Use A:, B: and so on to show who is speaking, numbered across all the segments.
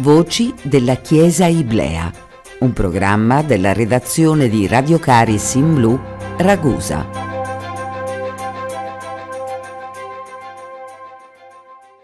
A: Voci della Chiesa Iblea, un programma della redazione di Radio Caris in Blu, Ragusa.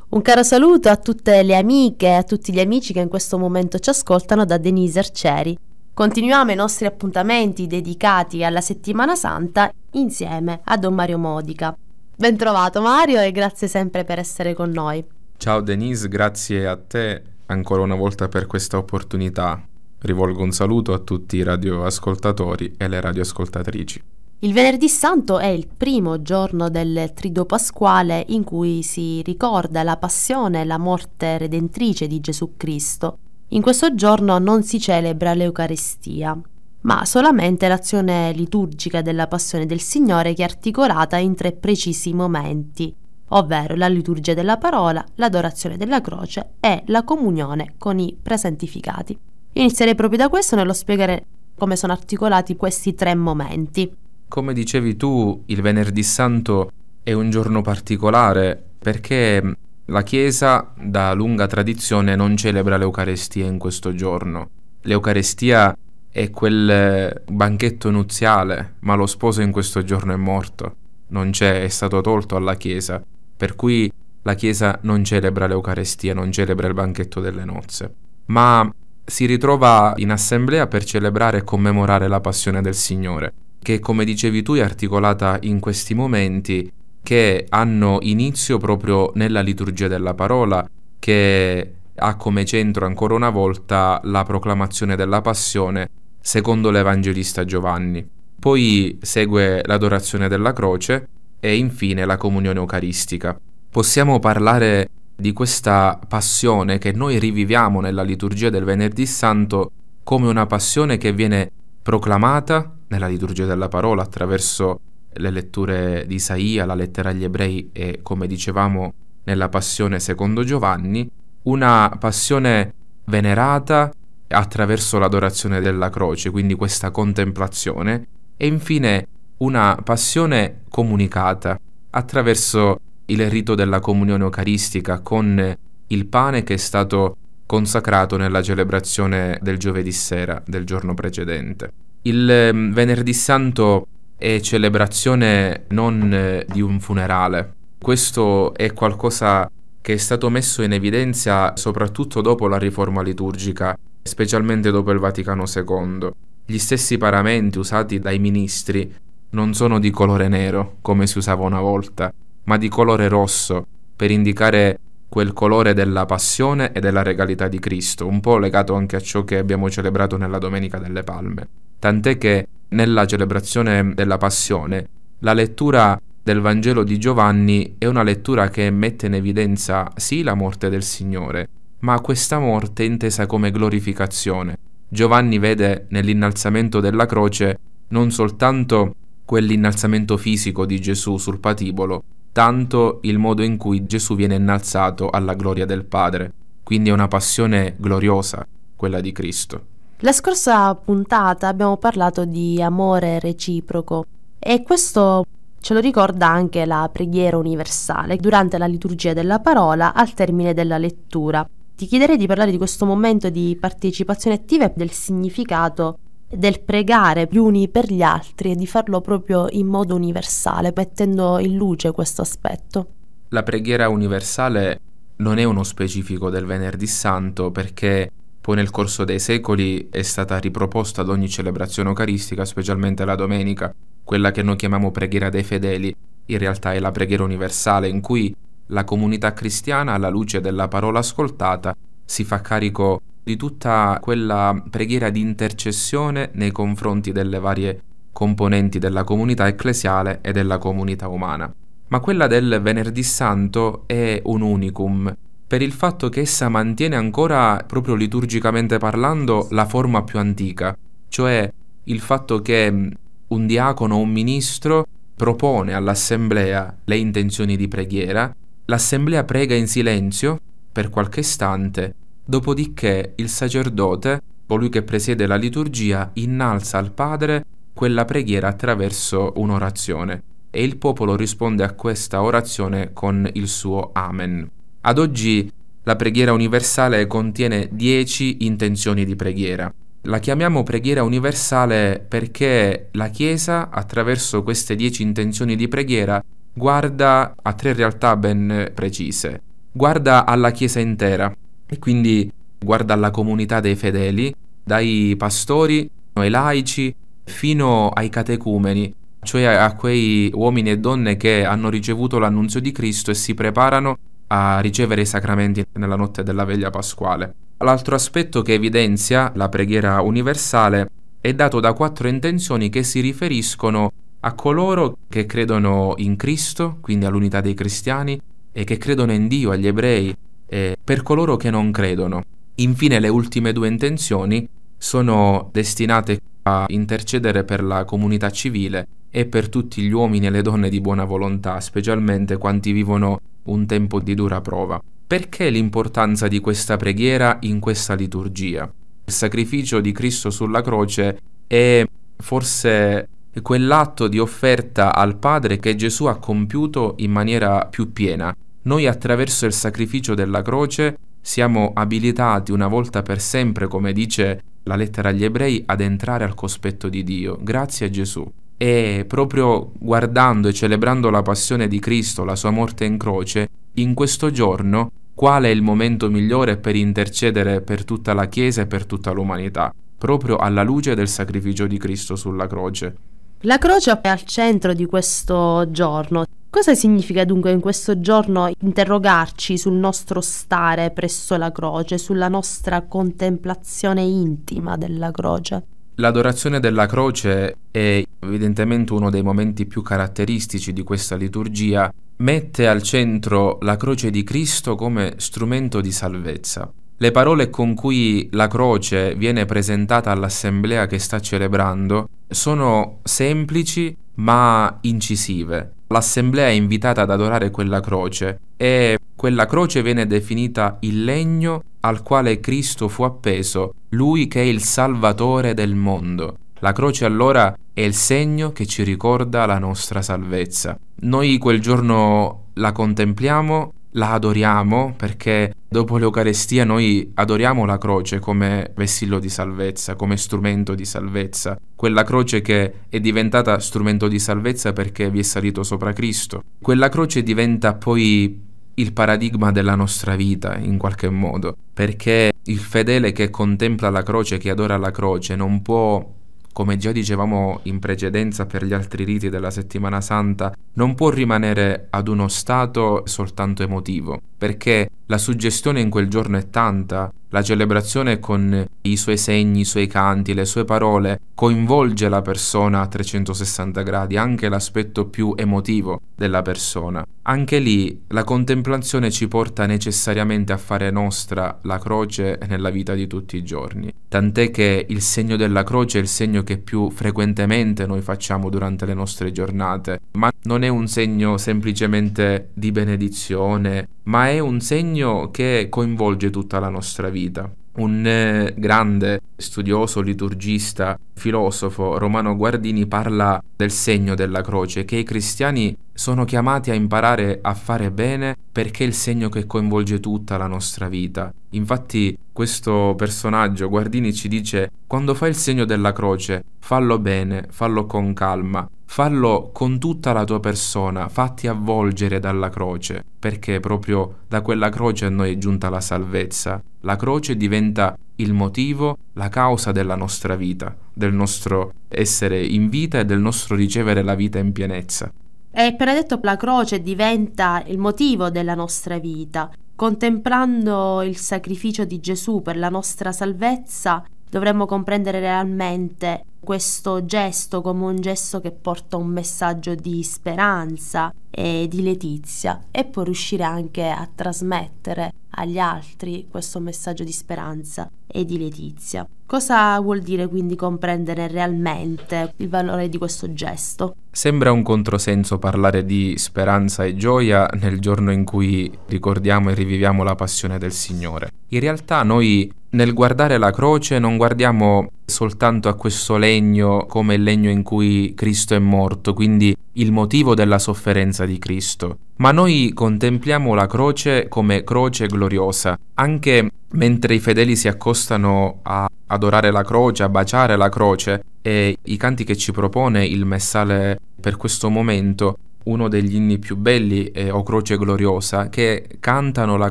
B: Un caro saluto a tutte le amiche e a tutti gli amici che in questo momento ci ascoltano da Denise Arceri. Continuiamo i nostri appuntamenti dedicati alla Settimana Santa insieme a Don Mario Modica. Bentrovato Mario e grazie sempre per essere con noi.
A: Ciao Denise, grazie a te ancora una volta per questa opportunità. Rivolgo un saluto a tutti i radioascoltatori e le radioascoltatrici.
B: Il venerdì santo è il primo giorno del Trido Pasquale in cui si ricorda la passione e la morte redentrice di Gesù Cristo. In questo giorno non si celebra l'Eucarestia, ma solamente l'azione liturgica della passione del Signore che è articolata in tre precisi momenti ovvero la liturgia della parola, l'adorazione della croce e la comunione con i presentificati. inizierei proprio da questo nello spiegare come sono articolati questi tre momenti.
A: Come dicevi tu, il venerdì santo è un giorno particolare perché mm, la Chiesa, da lunga tradizione, non celebra l'Eucarestia in questo giorno. L'Eucarestia è quel eh, banchetto nuziale, ma lo sposo in questo giorno è morto, non c'è, è stato tolto alla Chiesa per cui la Chiesa non celebra l'Eucarestia, non celebra il banchetto delle nozze, ma si ritrova in assemblea per celebrare e commemorare la passione del Signore, che come dicevi tu è articolata in questi momenti che hanno inizio proprio nella liturgia della parola, che ha come centro ancora una volta la proclamazione della passione secondo l'Evangelista Giovanni. Poi segue l'adorazione della croce e infine la comunione eucaristica. Possiamo parlare di questa passione che noi riviviamo nella liturgia del venerdì santo come una passione che viene proclamata nella liturgia della parola attraverso le letture di Isaia, la lettera agli ebrei e come dicevamo nella passione secondo Giovanni, una passione venerata attraverso l'adorazione della croce, quindi questa contemplazione, e infine una passione comunicata attraverso il rito della comunione eucaristica con il pane che è stato consacrato nella celebrazione del giovedì sera del giorno precedente. Il mm, venerdì santo è celebrazione non eh, di un funerale. Questo è qualcosa che è stato messo in evidenza soprattutto dopo la riforma liturgica, specialmente dopo il Vaticano II. Gli stessi paramenti usati dai ministri non sono di colore nero, come si usava una volta, ma di colore rosso, per indicare quel colore della passione e della regalità di Cristo, un po' legato anche a ciò che abbiamo celebrato nella Domenica delle Palme. Tant'è che nella celebrazione della passione la lettura del Vangelo di Giovanni è una lettura che mette in evidenza sì la morte del Signore, ma questa morte intesa come glorificazione. Giovanni vede nell'innalzamento della croce non soltanto quell'innalzamento fisico di Gesù sul patibolo, tanto il modo in cui Gesù viene innalzato alla gloria del Padre. Quindi è una passione gloriosa quella di Cristo.
B: La scorsa puntata abbiamo parlato di amore reciproco e questo ce lo ricorda anche la preghiera universale durante la liturgia della parola al termine della lettura. Ti chiederei di parlare di questo momento di partecipazione attiva e del significato del pregare gli uni per gli altri e di farlo proprio in modo universale, mettendo in luce questo aspetto.
A: La preghiera universale non è uno specifico del venerdì santo perché poi nel corso dei secoli è stata riproposta ad ogni celebrazione eucaristica, specialmente la domenica, quella che noi chiamiamo preghiera dei fedeli, in realtà è la preghiera universale in cui la comunità cristiana, alla luce della parola ascoltata, si fa carico di tutta quella preghiera di intercessione nei confronti delle varie componenti della comunità ecclesiale e della comunità umana. Ma quella del venerdì santo è un unicum per il fatto che essa mantiene ancora, proprio liturgicamente parlando, la forma più antica, cioè il fatto che mm, un diacono o un ministro propone all'assemblea le intenzioni di preghiera, l'assemblea prega in silenzio per qualche istante Dopodiché il sacerdote, colui che presiede la liturgia, innalza al Padre quella preghiera attraverso un'orazione e il popolo risponde a questa orazione con il suo Amen. Ad oggi la preghiera universale contiene dieci intenzioni di preghiera. La chiamiamo preghiera universale perché la Chiesa, attraverso queste dieci intenzioni di preghiera, guarda a tre realtà ben precise. Guarda alla Chiesa intera, e quindi guarda alla comunità dei fedeli, dai pastori ai laici fino ai catecumeni, cioè a quei uomini e donne che hanno ricevuto l'annunzio di Cristo e si preparano a ricevere i sacramenti nella notte della veglia pasquale. L'altro aspetto che evidenzia la preghiera universale è dato da quattro intenzioni che si riferiscono a coloro che credono in Cristo, quindi all'unità dei cristiani, e che credono in Dio, agli ebrei, eh, per coloro che non credono. Infine le ultime due intenzioni sono destinate a intercedere per la comunità civile e per tutti gli uomini e le donne di buona volontà, specialmente quanti vivono un tempo di dura prova. Perché l'importanza di questa preghiera in questa liturgia? Il sacrificio di Cristo sulla croce è forse quell'atto di offerta al Padre che Gesù ha compiuto in maniera più piena noi attraverso il sacrificio della croce siamo abilitati una volta per sempre, come dice la lettera agli ebrei, ad entrare al cospetto di Dio, grazie a Gesù. E proprio guardando e celebrando la passione di Cristo, la sua morte in croce, in questo giorno, qual è il momento migliore per intercedere per tutta la Chiesa e per tutta l'umanità? Proprio alla luce del sacrificio di Cristo sulla croce.
B: La croce è al centro di questo giorno. Cosa significa dunque in questo giorno interrogarci sul nostro stare presso la croce, sulla nostra contemplazione intima della croce?
A: L'adorazione della croce è evidentemente uno dei momenti più caratteristici di questa liturgia, mette al centro la croce di Cristo come strumento di salvezza. Le parole con cui la croce viene presentata all'assemblea che sta celebrando sono semplici ma incisive L'assemblea è invitata ad adorare quella croce e quella croce viene definita il legno al quale Cristo fu appeso, lui che è il Salvatore del mondo. La croce allora è il segno che ci ricorda la nostra salvezza. Noi quel giorno la contempliamo la adoriamo perché dopo l'Eucarestia noi adoriamo la croce come vessillo di salvezza, come strumento di salvezza, quella croce che è diventata strumento di salvezza perché vi è salito sopra Cristo. Quella croce diventa poi il paradigma della nostra vita in qualche modo, perché il fedele che contempla la croce, che adora la croce, non può come già dicevamo in precedenza per gli altri riti della settimana santa, non può rimanere ad uno stato soltanto emotivo, perché la suggestione in quel giorno è tanta, la celebrazione con i suoi segni, i suoi canti, le sue parole coinvolge la persona a 360 gradi, anche l'aspetto più emotivo della persona. Anche lì la contemplazione ci porta necessariamente a fare nostra la croce nella vita di tutti i giorni, tant'è che il segno della croce è il segno che più frequentemente noi facciamo durante le nostre giornate, ma non è un segno semplicemente di benedizione, ma è un segno impegno che coinvolge tutta la nostra vita. Un eh, grande studioso, liturgista, filosofo Romano Guardini parla del segno della croce, che i cristiani sono chiamati a imparare a fare bene perché è il segno che coinvolge tutta la nostra vita. Infatti questo personaggio, Guardini, ci dice, quando fai il segno della croce, fallo bene, fallo con calma, fallo con tutta la tua persona, fatti avvolgere dalla croce, perché proprio da quella croce a noi è giunta la salvezza. La croce diventa il motivo, la causa della nostra vita, del nostro essere in vita e del nostro ricevere la vita in pienezza.
B: E appena detto la croce diventa il motivo della nostra vita. Contemplando il sacrificio di Gesù per la nostra salvezza, dovremmo comprendere realmente questo gesto come un gesto che porta un messaggio di speranza, e di letizia e può riuscire anche a trasmettere agli altri questo messaggio di speranza e di letizia. Cosa vuol dire quindi comprendere realmente il valore di questo gesto?
A: Sembra un controsenso parlare di speranza e gioia nel giorno in cui ricordiamo e riviviamo la passione del Signore. In realtà noi nel guardare la croce non guardiamo soltanto a questo legno come il legno in cui Cristo è morto, quindi il motivo della sofferenza presenza di Cristo, ma noi contempliamo la croce come croce gloriosa, anche mentre i fedeli si accostano a adorare la croce, a baciare la croce e i canti che ci propone il messale per questo momento uno degli inni più belli, eh, O Croce Gloriosa, che cantano la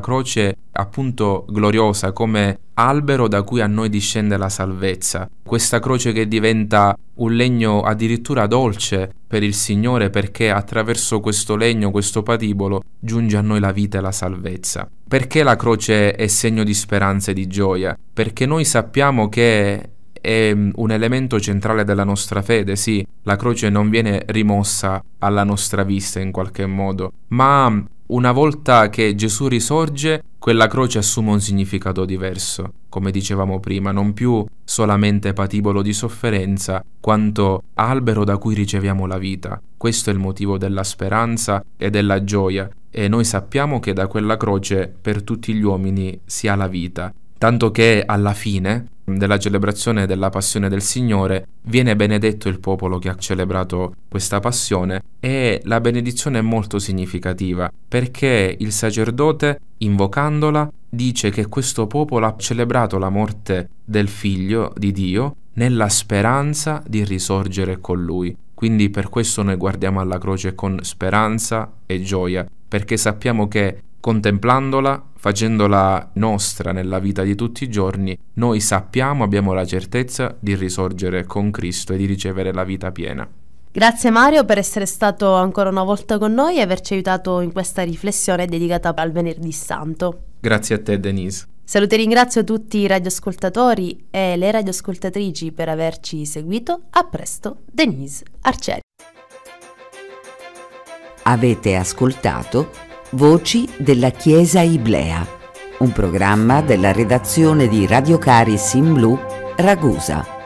A: croce appunto gloriosa come albero da cui a noi discende la salvezza. Questa croce che diventa un legno addirittura dolce per il Signore perché attraverso questo legno, questo patibolo, giunge a noi la vita e la salvezza. Perché la croce è segno di speranza e di gioia? Perché noi sappiamo che è mm, un elemento centrale della nostra fede, sì, la croce non viene rimossa alla nostra vista in qualche modo, ma mm, una volta che Gesù risorge, quella croce assume un significato diverso, come dicevamo prima, non più solamente patibolo di sofferenza, quanto albero da cui riceviamo la vita. Questo è il motivo della speranza e della gioia, e noi sappiamo che da quella croce per tutti gli uomini si ha la vita, tanto che alla fine della celebrazione della passione del Signore, viene benedetto il popolo che ha celebrato questa passione e la benedizione è molto significativa perché il sacerdote, invocandola, dice che questo popolo ha celebrato la morte del figlio di Dio nella speranza di risorgere con lui. Quindi per questo noi guardiamo alla croce con speranza e gioia, perché sappiamo che Contemplandola, facendola nostra nella vita di tutti i giorni, noi sappiamo, abbiamo la certezza di risorgere con Cristo e di ricevere la vita piena.
B: Grazie Mario per essere stato ancora una volta con noi e averci aiutato in questa riflessione dedicata al venerdì santo.
A: Grazie a te Denise.
B: Saluto e ringrazio tutti i radioascoltatori e le radioascoltatrici per averci seguito. A presto, Denise Arcelli.
A: Avete ascoltato Voci della Chiesa Iblea, un programma della redazione di Radio Caris in Blu, Ragusa.